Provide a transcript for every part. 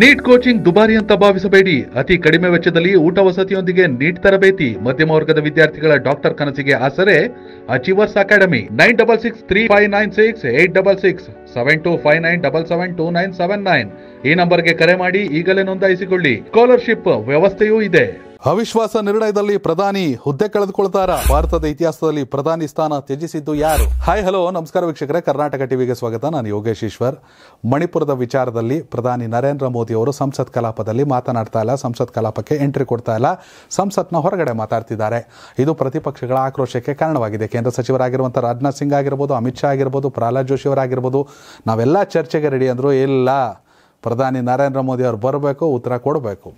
NEET coaching ದುಬಾರಿ ಅಂತ ಭಾವಿಸಬೇಡಿ ಅತಿ ಕಡಿಮೆ ವೆಚ್ಚದಲ್ಲಿ ಊಟ ವಸತಿಯೊಂದಿಗೆ ನೀಟ್ ತರಬೇತಿ ಮಧ್ಯಮ ವರ್ಗದ ವಿದ್ಯಾರ್ಥಿಗಳ ಡಾಕ್ಟರ್ ಕನಸಿಗೆ ಆಸರೆ achievers academy nine double six three five nine six eight double six seven two five nine double seven two nine seven nine ಈ ನಂಬರ್ಗೆ ಕರೆ ಮಾಡಿ ಈಗಲೇ ನೋಂದಾಯಿಸಿಕೊಳ್ಳಿ ಸ್ಕಾಲರ್ಶಿಪ್ ವ್ಯವಸ್ಥೆಯೂ ಇದೆ ಅವಿಶ್ವಾಸ ನಿರ್ಣಯದಲ್ಲಿ ಪ್ರಧಾನಿ ಹುದ್ದೆ ಕಳೆದುಕೊಳ್ತಾರ ಭಾರತದ ಇತಿಹಾಸದಲ್ಲಿ ಪ್ರಧಾನಿ ಸ್ಥಾನ ತ್ಯಜಿಸಿದ್ದು ಯಾರು ಹಾಯ್ ಹಲೋ ನಮಸ್ಕಾರ ವೀಕ್ಷಕರೇ ಕರ್ನಾಟಕ ಟಿವಿಗೆ ಸ್ವಾಗತ ನಾನು ಯೋಗೇಶ್ ಈಶ್ವರ್ ಮಣಿಪುರದ ವಿಚಾರದಲ್ಲಿ ಪ್ರಧಾನಿ ನರೇಂದ್ರ ಮೋದಿ ಅವರು ಸಂಸತ್ ಕಲಾಪದಲ್ಲಿ ಮಾತನಾಡ್ತಾ ಇಲ್ಲ ಸಂಸತ್ ಕಲಾಪಕ್ಕೆ ಎಂಟ್ರಿ ಕೊಡ್ತಾ ಇಲ್ಲ ಸಂಸತ್ನ ಹೊರಗಡೆ ಮಾತಾಡ್ತಿದ್ದಾರೆ ಇದು ಪ್ರತಿಪಕ್ಷಗಳ ಆಕ್ರೋಶಕ್ಕೆ ಕಾರಣವಾಗಿದೆ ಕೇಂದ್ರ ಸಚಿವರಾಗಿರುವಂಥ ರಾಜನಾಥ್ ಸಿಂಗ್ ಆಗಿರ್ಬೋದು ಅಮಿತ್ ಶಾ ಆಗಿರ್ಬೋದು ಪ್ರಹ್ಲಾದ್ ಜೋಶಿ ಅವರಾಗಿರ್ಬೋದು ನಾವೆಲ್ಲ ಚರ್ಚೆಗೆ ರೆಡಿ ಅಂದರು ಇಲ್ಲ ಪ್ರಧಾನಿ ನರೇಂದ್ರ ಮೋದಿ ಅವರು ಬರಬೇಕು ಉತ್ತರ ಕೊಡಬೇಕು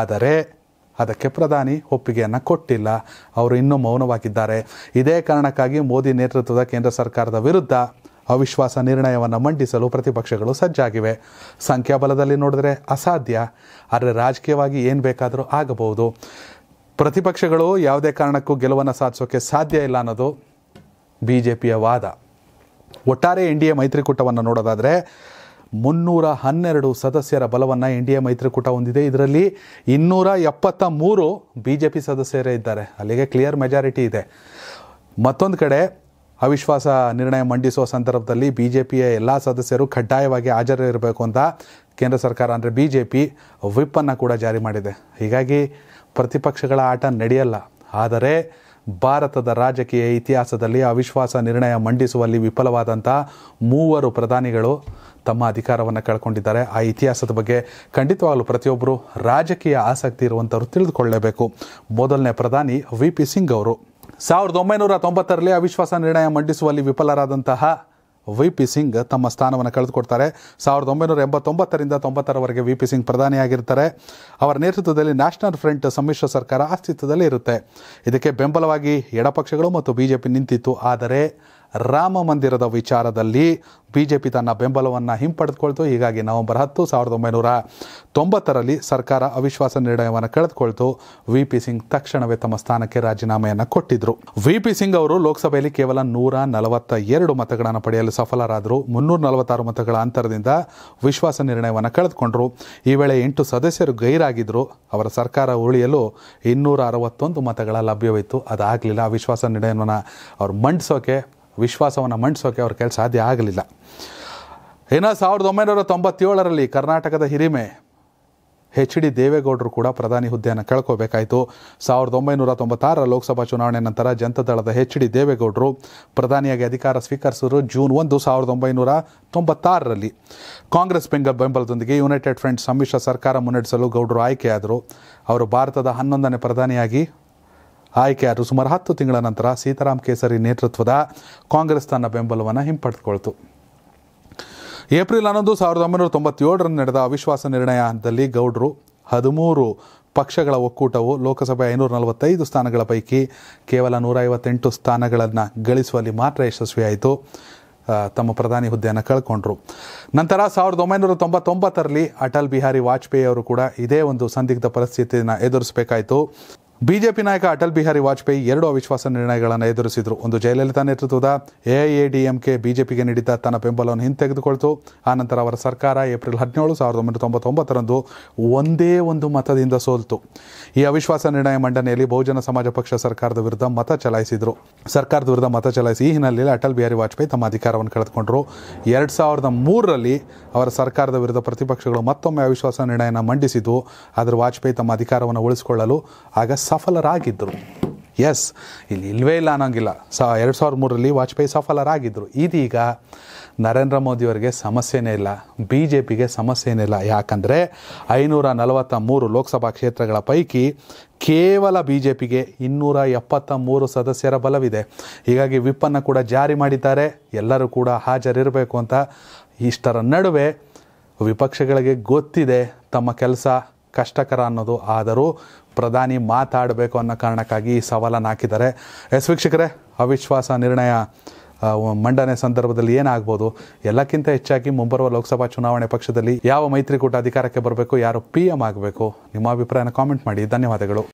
ಆದರೆ ಅದಕ್ಕೆ ಪ್ರಧಾನಿ ಒಪ್ಪಿಗೆಯನ್ನು ಕೊಟ್ಟಿಲ್ಲ ಅವರು ಇನ್ನೂ ಮೌನವಾಗಿದ್ದಾರೆ ಇದೇ ಕಾರಣಕ್ಕಾಗಿ ಮೋದಿ ನೇತೃತ್ವದ ಕೇಂದ್ರ ಸರ್ಕಾರದ ವಿರುದ್ಧ ಅವಿಶ್ವಾಸ ನಿರ್ಣಯವನ್ನು ಮಂಡಿಸಲು ಪ್ರತಿಪಕ್ಷಗಳು ಸಜ್ಜಾಗಿವೆ ಸಂಖ್ಯಾಬಲದಲ್ಲಿ ನೋಡಿದ್ರೆ ಅಸಾಧ್ಯ ಆದರೆ ರಾಜಕೀಯವಾಗಿ ಏನು ಬೇಕಾದರೂ ಆಗಬಹುದು ಪ್ರತಿಪಕ್ಷಗಳು ಯಾವುದೇ ಕಾರಣಕ್ಕೂ ಗೆಲುವನ್ನು ಸಾಧಿಸೋಕ್ಕೆ ಸಾಧ್ಯ ಇಲ್ಲ ಅನ್ನೋದು ಬಿ ಜೆ ಪಿಯ ವಾದ ಒಟ್ಟಾರೆ ಎನ್ ಡಿ ಎ ಮೈತ್ರಿಕೂಟವನ್ನು ನೋಡೋದಾದರೆ ಮುನ್ನೂರ ಹನ್ನೆರಡು ಸದಸ್ಯರ ಬಲವನ್ನು ಎನ್ ಡಿ ಎ ಮೈತ್ರಿಕೂಟ ಹೊಂದಿದೆ ಇದರಲ್ಲಿ ಇನ್ನೂರ ಎಪ್ಪತ್ತ ಮೂರು ಬಿ ಜೆ ಪಿ ಸದಸ್ಯರೇ ಇದ್ದಾರೆ ಅಲ್ಲಿಗೆ ಕ್ಲಿಯರ್ ಮೆಜಾರಿಟಿ ಇದೆ ಮತ್ತೊಂದು ಕಡೆ ಅವಿಶ್ವಾಸ ನಿರ್ಣಯ ಮಂಡಿಸುವ ಸಂದರ್ಭದಲ್ಲಿ ಬಿ ಜೆ ಪಿಯ ಎಲ್ಲ ಸದಸ್ಯರು ಕಡ್ಡಾಯವಾಗಿ ಹಾಜರಿರಬೇಕು ಅಂತ ಕೇಂದ್ರ ಸರ್ಕಾರ ಅಂದರೆ ಬಿ ಜೆ ಪಿ ವಿಪ್ಪನ್ನು ಕೂಡ ಜಾರಿ ಮಾಡಿದೆ ಹೀಗಾಗಿ ಪ್ರತಿಪಕ್ಷಗಳ ಆಟ ನಡೆಯಲ್ಲ ಆದರೆ ಭಾರತದ ರಾಜಕೀಯ ಇತಿಹಾಸದಲ್ಲಿ ಅವಿಶ್ವಾಸ ನಿರ್ಣಯ ಮಂಡಿಸುವಲ್ಲಿ ವಿಫಲವಾದಂಥ ಮೂವರು ಪ್ರಧಾನಿಗಳು ತಮ್ಮ ಅಧಿಕಾರವನ್ನು ಕಳ್ಕೊಂಡಿದ್ದಾರೆ ಆ ಇತಿಹಾಸದ ಬಗ್ಗೆ ಖಂಡಿತವಾಗಲೂ ಪ್ರತಿಯೊಬ್ಬರು ರಾಜಕೀಯ ಆಸಕ್ತಿ ಇರುವಂಥವ್ರು ತಿಳಿದುಕೊಳ್ಳಲೇಬೇಕು ಮೊದಲನೇ ಪ್ರಧಾನಿ ವಿ ಪಿ ಸಿಂಗ್ ಅವರು ಸಾವಿರದ ಒಂಬೈನೂರ ತೊಂಬತ್ತರಲ್ಲಿ ಅವಿಶ್ವಾಸ ನಿರ್ಣಯ ಮಂಡಿಸುವಲ್ಲಿ ವಿಫಲರಾದಂತಹ ವಿ ಪಿ ಸಿಂಗ್ ತಮ್ಮ ಸ್ಥಾನವನ್ನು ಕಳೆದುಕೊಡ್ತಾರೆ ಸಾವಿರದ ಒಂಬೈನೂರ ಎಂಬತ್ತೊಂಬತ್ತರಿಂದ ತೊಂಬತ್ತರವರೆಗೆ ವಿ ಪಿ ಸಿಂಗ್ ಪ್ರಧಾನಿಯಾಗಿರ್ತಾರೆ ಅವರ ನೇತೃತ್ವದಲ್ಲಿ ನ್ಯಾಷನಲ್ ಫ್ರಂಟ್ ಸಮ್ಮಿಶ್ರ ಸರ್ಕಾರ ಅಸ್ತಿತ್ವದಲ್ಲಿ ಇರುತ್ತೆ ಇದಕ್ಕೆ ಬೆಂಬಲವಾಗಿ ಎಡಪಕ್ಷಗಳು ಮತ್ತು ಬಿ ಜೆ ಪಿ ನಿಂತಿತ್ತು ಆದರೆ ರಾಮ ಮಂದಿರದ ವಿಚಾರದಲ್ಲಿ ಬಿ ಜೆ ಪಿ ತನ್ನ ಬೆಂಬಲವನ್ನು ಹಿಂಪಡೆದುಕೊಳ್ತು ಹೀಗಾಗಿ ನವೆಂಬರ್ ಹತ್ತು ಸಾವಿರದ ಒಂಬೈನೂರ ತೊಂಬತ್ತರಲ್ಲಿ ಸರ್ಕಾರ ಅವಿಶ್ವಾಸ ನಿರ್ಣಯವನ್ನು ಕಳೆದುಕೊಳ್ತು ವಿ ಪಿ ಸಿಂಗ್ ತಕ್ಷಣವೇ ತಮ್ಮ ಸ್ಥಾನಕ್ಕೆ ರಾಜೀನಾಮೆಯನ್ನು ಕೊಟ್ಟಿದ್ದರು ವಿ ಪಿ ಸಿಂಗ್ ಅವರು ಲೋಕಸಭೆಯಲ್ಲಿ ಕೇವಲ ನೂರ ನಲವತ್ತ ಎರಡು ಮತಗಳನ್ನು ಪಡೆಯಲು ಸಫಲರಾದರು ಮುನ್ನೂರ ನಲವತ್ತಾರು ಮತಗಳ ಅಂತರದಿಂದ ವಿಶ್ವಾಸ ನಿರ್ಣಯವನ್ನು ಕಳೆದುಕೊಂಡರು ಈ ವೇಳೆ ಎಂಟು ಸದಸ್ಯರು ಗೈರಾಗಿದ್ದರು ಅವರ ಸರ್ಕಾರ ಉಳಿಯಲು ಇನ್ನೂರ ಅರವತ್ತೊಂದು ಮತಗಳ ಲಭ್ಯವಿತ್ತು ಅದಾಗಲಿಲ್ಲ ವಿಶ್ವಾಸ ನಿರ್ಣಯವನ್ನು ಅವರು ಮಂಡಿಸೋಕೆ ವಿಶ್ವಾಸವನ್ನು ಮಂಡಿಸೋಕೆ ಅವ್ರ ಕೆಲಸ ಸಾಧ್ಯ ಆಗಲಿಲ್ಲ ಇನ್ನು ಸಾವಿರದ ಒಂಬೈನೂರ ತೊಂಬತ್ತೇಳರಲ್ಲಿ ಕರ್ನಾಟಕದ ಹಿರಿಮೆ ಹೆಚ್ ಡಿ ದೇವೇಗೌಡರು ಕೂಡ ಪ್ರಧಾನಿ ಹುದ್ದೆಯನ್ನು ಕಳ್ಕೋಬೇಕಾಯಿತು ಸಾವಿರದ ಒಂಬೈನೂರ ತೊಂಬತ್ತಾರರ ಲೋಕಸಭಾ ಚುನಾವಣೆ ನಂತರ ಜನತಾದಳದ ಹೆಚ್ ಡಿ ದೇವೇಗೌಡರು ಪ್ರಧಾನಿಯಾಗಿ ಅಧಿಕಾರ ಸ್ವೀಕರಿಸಿದ್ರು ಜೂನ್ ಒಂದು ಸಾವಿರದ ಒಂಬೈನೂರ ತೊಂಬತ್ತಾರರಲ್ಲಿ ಕಾಂಗ್ರೆಸ್ ಬೆಂಗಲ್ ಬೆಂಬಲದೊಂದಿಗೆ ಯುನೈಟೆಡ್ ಫ್ರಂಟ್ ಸಮ್ಮಿಶ್ರ ಸರ್ಕಾರ ಮುನ್ನಡೆಸಲು ಗೌಡರು ಆಯ್ಕೆಯಾದರು ಅವರು ಭಾರತದ ಹನ್ನೊಂದನೇ ಪ್ರಧಾನಿಯಾಗಿ ಆಯ್ಕೆಯಾದರು ಸುಮಾರು ಹತ್ತು ತಿಂಗಳ ನಂತರ ಸೀತಾರಾಮ್ ಕೇಸರಿ ನೇತೃತ್ವದ ಕಾಂಗ್ರೆಸ್ ತನ್ನ ಬೆಂಬಲವನ್ನು ಹಿಂಪಡೆದುಕೊಳ್ತು ಏಪ್ರಿಲ್ ಹನ್ನೊಂದು ಸಾವಿರದ ಒಂಬೈನೂರ ತೊಂಬತ್ತೇಳರಲ್ಲಿ ನಡೆದ ಅವಿಶ್ವಾಸ ನಿರ್ಣಯದಲ್ಲಿ ಗೌಡ್ರು ಹದಿಮೂರು ಪಕ್ಷಗಳ ಒಕ್ಕೂಟವು ಲೋಕಸಭೆ ಐನೂರ ನಲವತ್ತೈದು ಸ್ಥಾನಗಳ ಪೈಕಿ ಕೇವಲ ಐವತ್ತೆಂಟು ಸ್ಥಾನಗಳನ್ನು ಗಳಿಸುವಲ್ಲಿ ಮಾತ್ರ ಯಶಸ್ವಿಯಾಯಿತು ತಮ್ಮ ಪ್ರಧಾನಿ ಹುದ್ದೆಯನ್ನು ಕಳ್ಕೊಂಡ್ರು ನಂತರ ಸಾವಿರದ ಒಂಬೈನೂರ ತೊಂಬತ್ತೊಂಬತ್ತರಲ್ಲಿ ಅಟಲ್ ಬಿಹಾರಿ ವಾಜಪೇಯಿ ಅವರು ಕೂಡ ಇದೇ ಒಂದು ಸಂದಿಗ್ಧ ಪರಿಸ್ಥಿತಿಯನ್ನು ಎದುರಿಸಬೇಕಾಯಿತು ಬಿಜೆಪಿ ನಾಯಕ ಅಟಲ್ ಬಿಹಾರಿ ವಾಜಪೇಯಿ ಎರಡು ಅವಿಶ್ವಾಸ ನಿರ್ಣಯಗಳನ್ನು ಎದುರಿಸಿದರು ಒಂದು ಜಯಲಲಿತಾ ನೇತೃತ್ವದ ಎಐಎಡಿಎಂಕೆ ಬಿಜೆಪಿಗೆ ನೀಡಿದ್ದ ತನ್ನ ಬೆಂಬಲವನ್ನು ಹಿಂತೆಗೆದುಕೊಳ್ತು ಆನಂತರ ಅವರ ಸರ್ಕಾರ ಏಪ್ರಿಲ್ ಹದಿನೇಳು ಸಾವಿರದ ಒಂಬೈನೂರ ತೊಂಬತ್ತೊಂಬತ್ತರಂದು ಒಂದೇ ಒಂದು ಮತದಿಂದ ಸೋಲ್ತು ಈ ಅವಿಶ್ವಾಸ ನಿರ್ಣಯ ಮಂಡನೆಯಲ್ಲಿ ಬಹುಜನ ಸಮಾಜ ಪಕ್ಷ ಸರ್ಕಾರದ ವಿರುದ್ಧ ಮತ ಚಲಾಯಿಸಿದರು ಸರ್ಕಾರದ ವಿರುದ್ಧ ಮತ ಚಲಾಯಿಸಿ ಈ ಹಿನ್ನೆಲೆಯಲ್ಲಿ ಅಟಲ್ ಬಿಹಾರಿ ವಾಜಪೇಯಿ ತಮ್ಮ ಅಧಿಕಾರವನ್ನು ಕಳೆದುಕೊಂಡರು ಎರಡು ಸಾವಿರದ ಮೂರರಲ್ಲಿ ಅವರ ಸರ್ಕಾರದ ವಿರುದ್ಧ ಪ್ರತಿಪಕ್ಷಗಳು ಮತ್ತೊಮ್ಮೆ ಅವಿಶ್ವಾಸ ನಿರ್ಣಯನ ಮಂಡಿಸಿದ್ದು ಆದರೆ ವಾಜಪೇಯಿ ತಮ್ಮ ಅಧಿಕಾರವನ್ನು ಉಳಿಸಿಕೊಳ್ಳಲು ಆಗ ಸಫಲರಾಗಿದ್ದರು ಎಸ್ ಇಲ್ಲಿ ಇಲ್ಲವೇ ಇಲ್ಲ ಅನ್ನೋಂಗಿಲ್ಲ ಸ ಎರಡು ಸಾವಿರದ ಮೂರರಲ್ಲಿ ವಾಜಪೇಯಿ ಸಫಲರಾಗಿದ್ದರು ಇದೀಗ ನರೇಂದ್ರ ಮೋದಿಯವರಿಗೆ ಸಮಸ್ಯೆನೇ ಇಲ್ಲ ಬಿ ಜೆ ಪಿಗೆ ಸಮಸ್ಯೆನೇ ಇಲ್ಲ ಯಾಕಂದರೆ ಐನೂರ ನಲವತ್ತ ಮೂರು ಲೋಕಸಭಾ ಕ್ಷೇತ್ರಗಳ ಪೈಕಿ ಕೇವಲ ಬಿ ಜೆ ಪಿಗೆ ಇನ್ನೂರ ಎಪ್ಪತ್ತ ಮೂರು ಸದಸ್ಯರ ಬಲವಿದೆ ಹೀಗಾಗಿ ವಿಪ್ಪನ್ನು ಕೂಡ ಜಾರಿ ಮಾಡಿದ್ದಾರೆ ಎಲ್ಲರೂ ಕೂಡ ಹಾಜರಿರಬೇಕು ಅಂತ ಇಷ್ಟರ ನಡುವೆ ವಿಪಕ್ಷಗಳಿಗೆ ಗೊತ್ತಿದೆ ತಮ್ಮ ಕೆಲಸ ಕಷ್ಟಕರ ಅನ್ನೋದು ಆದರೂ ಪ್ರಧಾನಿ ಮಾತಾಡಬೇಕು ಅನ್ನೋ ಕಾರಣಕ್ಕಾಗಿ ಈ ಸವಾಲನ್ನು ಹಾಕಿದ್ದಾರೆ ಎಸ್ ವೀಕ್ಷಕರೇ ಅವಿಶ್ವಾಸ ನಿರ್ಣಯ ಮಂಡನೆ ಸಂದರ್ಭದಲ್ಲಿ ಏನಾಗ್ಬೋದು ಎಲ್ಲಕ್ಕಿಂತ ಹೆಚ್ಚಾಗಿ ಮುಂಬರುವ ಲೋಕಸಭಾ ಚುನಾವಣೆ ಪಕ್ಷದಲ್ಲಿ ಯಾವ ಮೈತ್ರಿಕೂಟ ಅಧಿಕಾರಕ್ಕೆ ಬರಬೇಕು ಯಾರು ಪಿ ಎಂ ಆಗಬೇಕು ನಿಮ್ಮ ಅಭಿಪ್ರಾಯನ ಕಾಮೆಂಟ್ ಮಾಡಿ ಧನ್ಯವಾದಗಳು